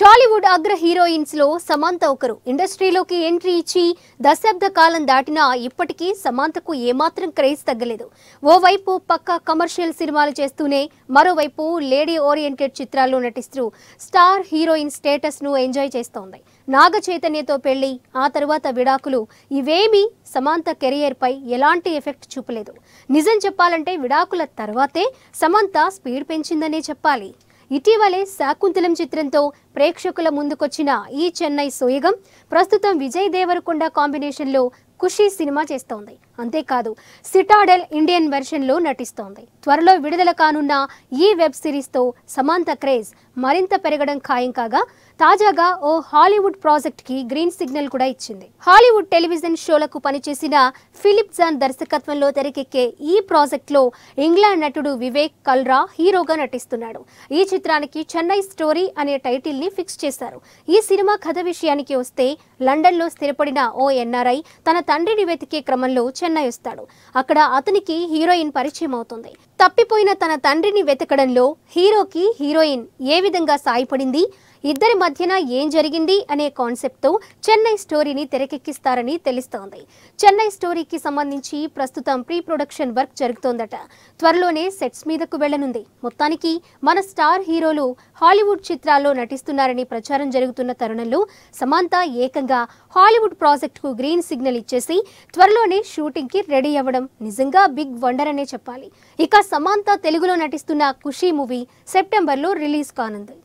టాలీవుడ్ అగ్ర హీరోయిన్స్ లో సమంత ఒకరు ఇండస్ట్రీలోకి ఎంట్రీ ఇచ్చి దశాబ్ద కాలం దాటినా ఇప్పటికీ సమంతకు ఏమాత్రం క్రేజ్ తగ్గలేదు ఓవైపు పక్క కమర్షియల్ సినిమాలు చేస్తూనే మరోవైపు లేడీ ఓరియంటెడ్ చిత్రాల్లో నటిస్తూ స్టార్ హీరోయిన్ స్టేటస్ ను ఎంజాయ్ చేస్తోంది నాగ చైతన్యతో పెళ్లి ఆ తర్వాత విడాకులు ఇవేమీ సమాంత కెరియర్ పై ఎలాంటి ఎఫెక్ట్ చూపలేదు నిజం చెప్పాలంటే విడాకుల తర్వాతే సమంత స్పీడ్ పెంచిందనే చెప్పాలి ఇటీవలే శాకుంతలం చిత్రంతో ప్రేక్షకుల ముందుకొచ్చిన ఈ చెన్నై సోయగం ప్రస్తుతం విజయ్ దేవరకొండ కాంబినేషన్లో ఖుషీ సినిమా చేస్తోంది అంతేకాదు సిటాడెల్ ఇండియన్ వెర్షన్లో నటిస్తోంది త్వరలో విడుదల కానున్న ఈ వెబ్ సిరీస్తో సమాంత క్రేజ్ మరింత పెరగడం ఖాయం కాగా తాజాగా ఓ హాలీవుడ్ ప్రాజెక్ట్కి గ్రీన్ సిగ్నల్ కూడా ఇచ్చింది హాలీవుడ్ టెలివిజన్ షోలకు పనిచేసిన ఫిలిప్ జాన్ దర్శకత్వంలో తెరకెక్కే ఈ ప్రాజెక్ట్లో ఇంగ్లాండ్ నటుడు వివేక్ కల్రా హీరోగా నటిస్తున్నాడు ఈ చిత్రానికి చెన్నై స్టోరీ అనే టైటిల్ని ఫిక్స్ చేశారు ఈ సినిమా కథ విషయానికి వస్తే లండన్లో స్థిరపడిన ఓ ఎన్ఆర్ఐ తన తండ్రిని వెతికే క్రమంలో చెన్నై వెన్నయ్య ఇస్తాడు అక్కడ అతనికి హీరోయిన్ పరిచయం అవుతుంది తప్పిపోయిన తన తండ్రిని వెతకడంలో హీరోకి హీరోయిన్ ఏ విధంగా సాయపడింది ఇద్దరి మధ్యన ఏం జరిగింది అనే కాన్సెప్ట్తో చెన్నై స్టోరీని తెరకెక్కిస్తారని తెలుస్తోంది చెన్నై స్టోరీకి సంబంధించి ప్రస్తుతం ప్రీ ప్రొడక్షన్ వర్క్ జరుగుతోందట త్వరలోనే సెట్స్ మీదకు వెళ్లనుంది మొత్తానికి మన స్టార్ హీరోలు హాలీవుడ్ చిత్రాల్లో నటిస్తున్నారని ప్రచారం జరుగుతున్న తరుణంలో సమాంత ఏకంగా హాలీవుడ్ ప్రాజెక్టుకు గ్రీన్ సిగ్నల్ ఇచ్చేసి త్వరలోనే షూటింగ్కి రెడీ అవ్వడం నిజంగా బిగ్ వండర్ అనే చెప్పాలి ఇక సమాంత తెలుగులో నటిస్తున్న ఖుషీ మూవీ సెప్టెంబర్లో రిలీజ్ కానుంది